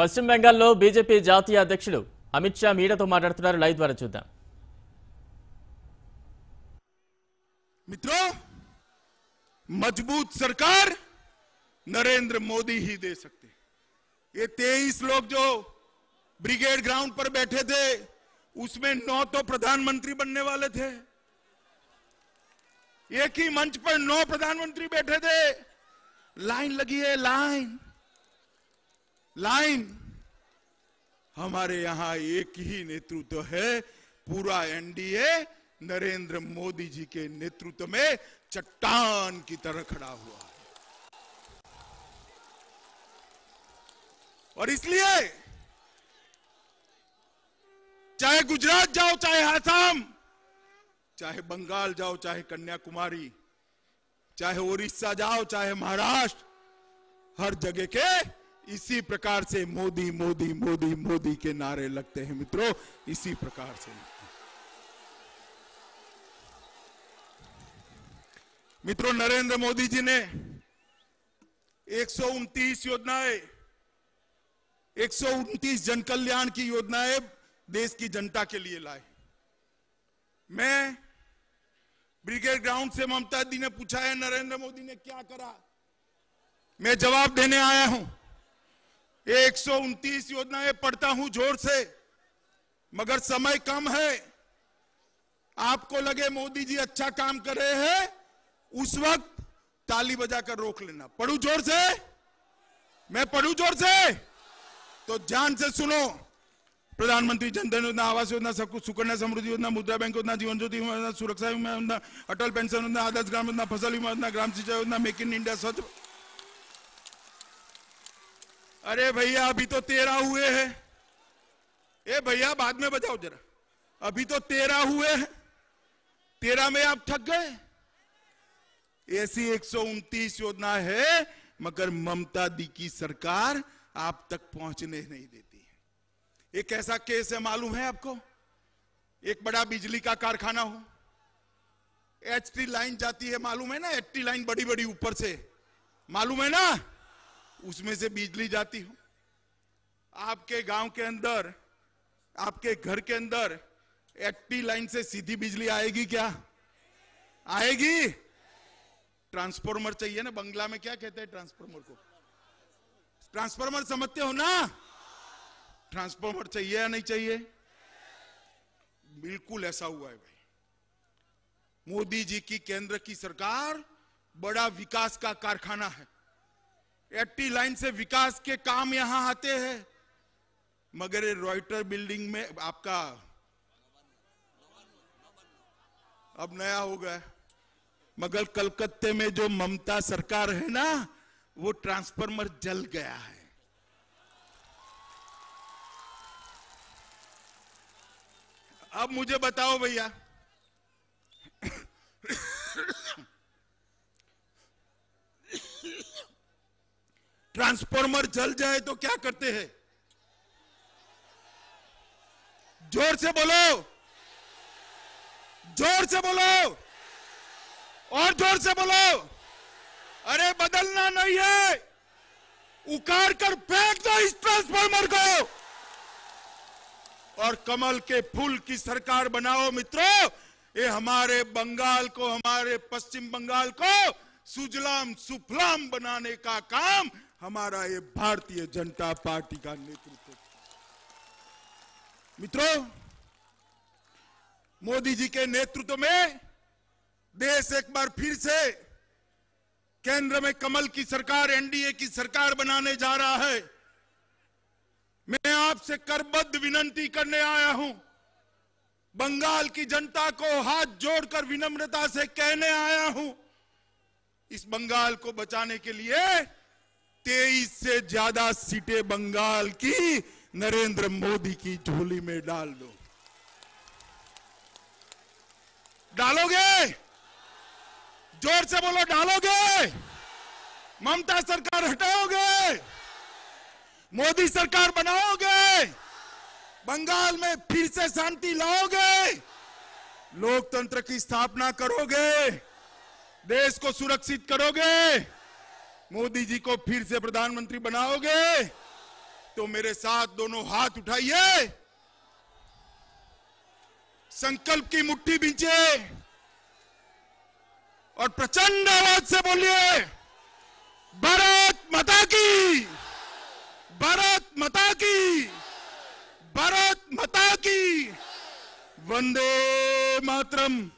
पश्चिम పశ్చిమ बीजेपी जातीय अध्यक्ष अमित అమిత్ షా तो మాట్లాడుతున్నారు लाइव द्वारा చూద్దాం मित्रों मजबूत सरकार नरेंद्र मोदी ही दे सकते ये तेईस लोग जो ब्रिगेड ग्राउंड पर बैठे थे उसमें नौ तो प्रधानमंत्री बनने वाले थे एक ही मंच पर नौ प्रधानमंत्री बैठे थे लाइन लगी है लाइन लाइन हमारे यहां एक ही नेतृत्व है पूरा एनडीए नरेंद्र मोदी जी के नेतृत्व में चट्टान की तरह खड़ा हुआ है और इसलिए चाहे गुजरात जाओ चाहे आसाम चाहे बंगाल जाओ चाहे कन्याकुमारी चाहे ओडिशा जाओ चाहे महाराष्ट्र हर जगह के इसी प्रकार से मोदी मोदी मोदी मोदी के नारे लगते हैं मित्रों इसी प्रकार से मित्रों नरेंद्र मोदी जी ने एक योजनाएं एक जनकल्याण की योजनाएं देश की जनता के लिए लाए मैं ब्रिगेड ग्राउंड से ममता दी ने पूछा है नरेंद्र मोदी ने क्या करा मैं जवाब देने आया हूं एक सौ उनतीस योजनाएं पढ़ता हूं जोर से मगर समय कम है आपको लगे मोदी जी अच्छा काम कर रहे हैं उस वक्त ताली बजाकर रोक लेना पढ़ू जोर से मैं पढ़ू जोर से तो ध्यान से सुनो प्रधानमंत्री जनधन योजना आवास योजना सब कुछ सुकन्या समृद्धि योजना मुद्रा बैंक योजना जीवन ज्योति योजना सुरक्षा बीमा योजना अटल पेंशन योजना आदर्श ग्राम योजना फसल बीमा योजना ग्राम सिंचाई योजना मेक इन इंडिया स्वच्छ अरे भैया अभी तो तेरह हुए हैं ए भैया बाद में बजाओ जरा अभी तो तेरह हुए हैं तेरह में आप थक गए ऐसी एक योजना है मगर ममता दी की सरकार आप तक पहुंचने नहीं देती है एक ऐसा केस है मालूम है आपको एक बड़ा बिजली का कारखाना हो एच लाइन जाती है मालूम है ना एच लाइन बड़ी बड़ी ऊपर से मालूम है ना उसमें से बिजली जाती हो आपके गांव के अंदर आपके घर के अंदर एट्टी लाइन से सीधी बिजली आएगी क्या आएगी ट्रांसफॉर्मर चाहिए ना बंगला में क्या कहते हैं ट्रांसफॉर्मर को ट्रांसफॉर्मर समझते हो ना ट्रांसफॉर्मर चाहिए या नहीं चाहिए बिल्कुल ऐसा हुआ है भाई मोदी जी की केंद्र की सरकार बड़ा विकास का कारखाना है एट्टी लाइन से विकास के काम यहां आते हैं मगर रॉयटर बिल्डिंग में आपका अब नया हो गया मगर कलकत्ते में जो ममता सरकार है ना वो ट्रांसफार्मर जल गया है अब मुझे बताओ भैया ट्रांसफॉर्मर जल जाए तो क्या करते हैं जोर से बोलो जोर से बोलो और जोर से बोलो अरे बदलना नहीं है उखाड़ कर फेंक दो इस ट्रांसफॉर्मर को और कमल के फूल की सरकार बनाओ मित्रों ये हमारे बंगाल को हमारे पश्चिम बंगाल को सुजलाम सुफलाम बनाने का काम हमारा ये भारतीय जनता पार्टी का नेतृत्व मित्रों मोदी जी के नेतृत्व में देश एक बार फिर से केंद्र में कमल की सरकार एनडीए की सरकार बनाने जा रहा है मैं आपसे करबद्ध विनंती करने आया हूं बंगाल की जनता को हाथ जोड़कर विनम्रता से कहने आया हूं इस बंगाल को बचाने के लिए तेईस से ज्यादा सीटें बंगाल की नरेंद्र मोदी की झोली में डाल दो डालोगे जोर से बोलो डालोगे ममता सरकार हटाओगे मोदी सरकार बनाओगे बंगाल में फिर से शांति लाओगे लोकतंत्र की स्थापना करोगे देश को सुरक्षित करोगे मोदी जी को फिर से प्रधानमंत्री बनाओगे तो मेरे साथ दोनों हाथ उठाइए संकल्प की मुट्ठी बीचे और प्रचंड आवाज से बोलिए भारत माता की भारत माता की भारत माता की वंदे मातरम